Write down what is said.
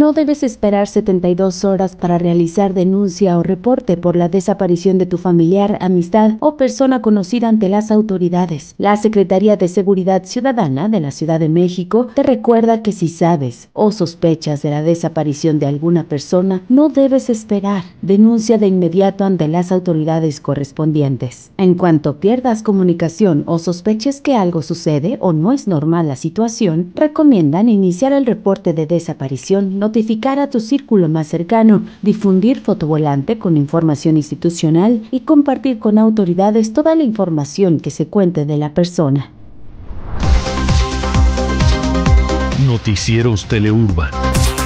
No debes esperar 72 horas para realizar denuncia o reporte por la desaparición de tu familiar, amistad o persona conocida ante las autoridades. La Secretaría de Seguridad Ciudadana de la Ciudad de México te recuerda que si sabes o sospechas de la desaparición de alguna persona, no debes esperar. Denuncia de inmediato ante las autoridades correspondientes. En cuanto pierdas comunicación o sospeches que algo sucede o no es normal la situación, recomiendan iniciar el reporte de desaparición notificar a tu círculo más cercano, difundir fotovolante con información institucional y compartir con autoridades toda la información que se cuente de la persona. Noticieros Teleurban.